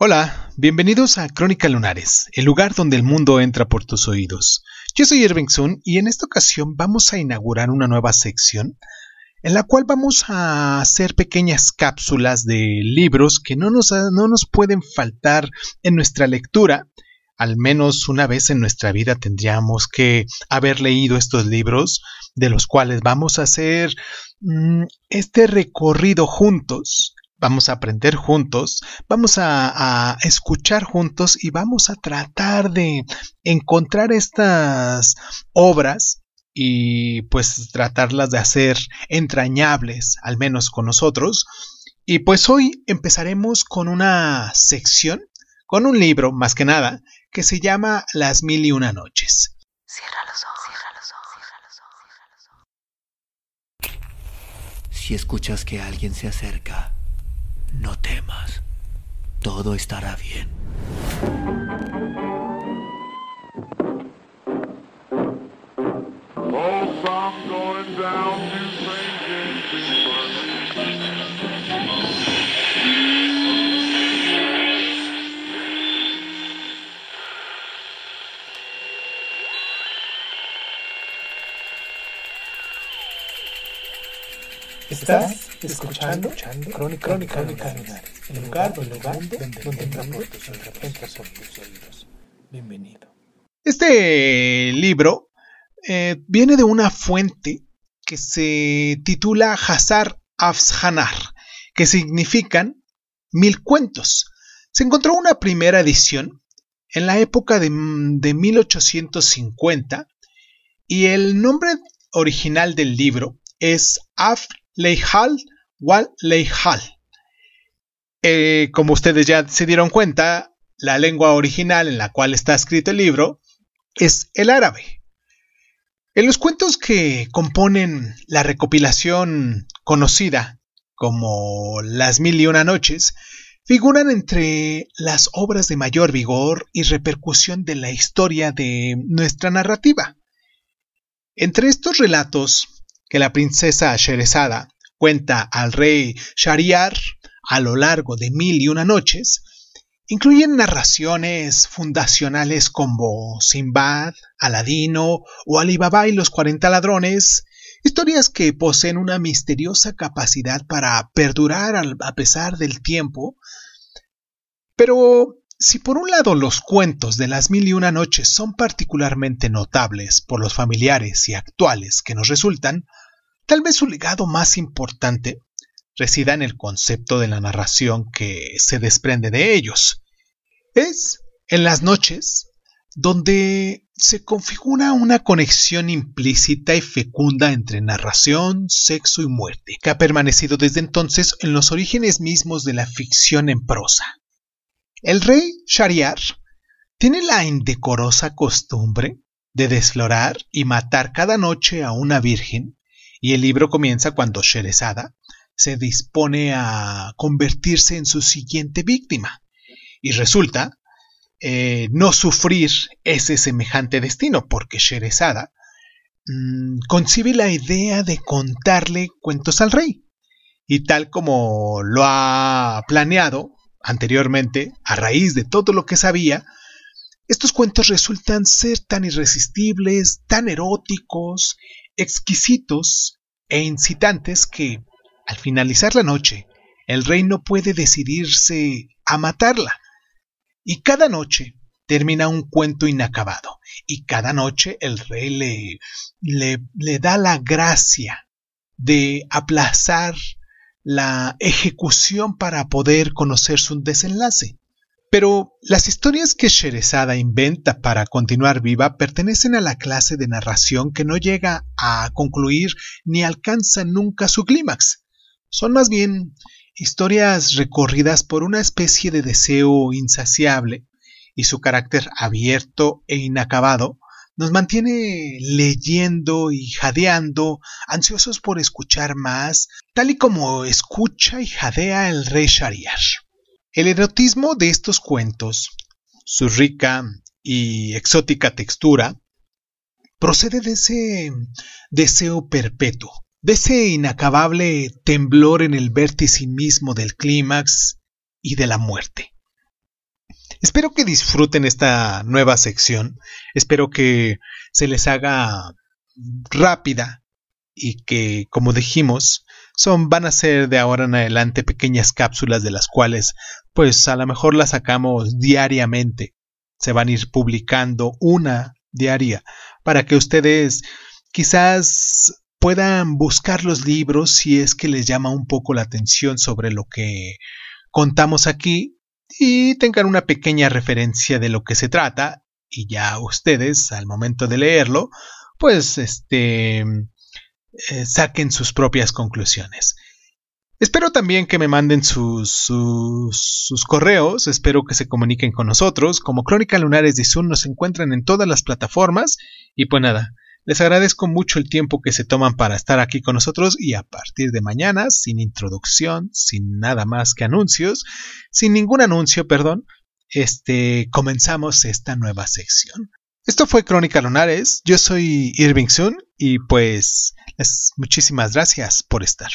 Hola, bienvenidos a Crónica Lunares, el lugar donde el mundo entra por tus oídos. Yo soy Irving Sun y en esta ocasión vamos a inaugurar una nueva sección en la cual vamos a hacer pequeñas cápsulas de libros que no nos, no nos pueden faltar en nuestra lectura. Al menos una vez en nuestra vida tendríamos que haber leído estos libros, de los cuales vamos a hacer mm, este recorrido juntos Vamos a aprender juntos, vamos a, escuchar juntos y vamos a tratar de encontrar estas obras y pues tratarlas de hacer entrañables, al menos con nosotros. Y pues hoy empezaremos con una sección, con un libro más que nada, que se llama Las Mil y Una Noches. Cierra los ojos. si escuchas que alguien se acerca, todo estará bien. Estás escuchando, escuchando Crónica, Crónica, Crónica, Crónica Bienvenido. Este libro eh, viene de una fuente que se titula Hazar Afshanar, que significan mil cuentos. Se encontró una primera edición en la época de, 1850 y el nombre original del libro es Af Leihal Wal Leihal eh, como ustedes ya se dieron cuenta, la lengua original en la cual está escrito el libro es el árabe. En los cuentos que componen la recopilación conocida como Las Mil y Una Noches, figuran entre las obras de mayor vigor y repercusión de la historia de nuestra narrativa. Entre estos relatos que la princesa Sherezada cuenta al rey Shariar, a lo largo de mil y una noches, incluyen narraciones fundacionales como Sinbad, Aladino o Alibaba y los 40 ladrones, historias que poseen una misteriosa capacidad para perdurar a pesar del tiempo. Pero si por un lado los cuentos de las mil y una noches son particularmente notables por los familiares y actuales que nos resultan, tal vez su legado más importante resida en el concepto de la narración que se desprende de ellos. Es en las noches donde se configura una conexión implícita y fecunda entre narración, sexo y muerte, que ha permanecido desde entonces en los orígenes mismos de la ficción en prosa. El rey Shariar tiene la indecorosa costumbre de desflorar y matar cada noche a una virgen, y el libro comienza cuando Sherezada, se dispone a convertirse en su siguiente víctima. Y resulta eh, no sufrir ese semejante destino, porque Sherezada mm, concibe la idea de contarle cuentos al rey. Y tal como lo ha planeado anteriormente, a raíz de todo lo que sabía, estos cuentos resultan ser tan irresistibles, tan eróticos, exquisitos e incitantes que al finalizar la noche, el rey no puede decidirse a matarla. Y cada noche termina un cuento inacabado. Y cada noche el rey le, da la gracia de aplazar la ejecución para poder conocer su desenlace. Pero las historias que Sherezada inventa para continuar viva pertenecen a la clase de narración que no llega a concluir ni alcanza nunca su clímax. Son más bien historias recorridas por una especie de deseo insaciable, y su carácter abierto e inacabado nos mantiene leyendo y jadeando, ansiosos por escuchar más, tal y como escucha y jadea el rey Shariar. El erotismo de estos cuentos, su rica y exótica textura, procede de ese deseo perpetuo, de ese inacabable temblor en el vértice mismo del clímax y de la muerte. Espero que disfruten esta nueva sección, espero que se les haga rápida y que, como dijimos, son van a ser de ahora en adelante pequeñas cápsulas de las cuales pues a lo mejor las sacamos diariamente. Se van a ir publicando una diaria para que ustedes quizás puedan buscar los libros si es que les llama un poco la atención sobre lo que contamos aquí y tengan una pequeña referencia de lo que se trata y ya ustedes al momento de leerlo pues este eh, saquen sus propias conclusiones. Espero también que me manden sus, sus, correos, espero que se comuniquen con nosotros. Como Crónica Lunares de Zoom nos encuentran en todas las plataformas y pues nada, les agradezco mucho el tiempo que se toman para estar aquí con nosotros y a partir de mañana, sin introducción, sin nada más que anuncios, sin ningún anuncio, perdón, este, comenzamos esta nueva sección. Esto fue Crónica Lunares, yo soy Irving Sun y pues muchísimas gracias por estar.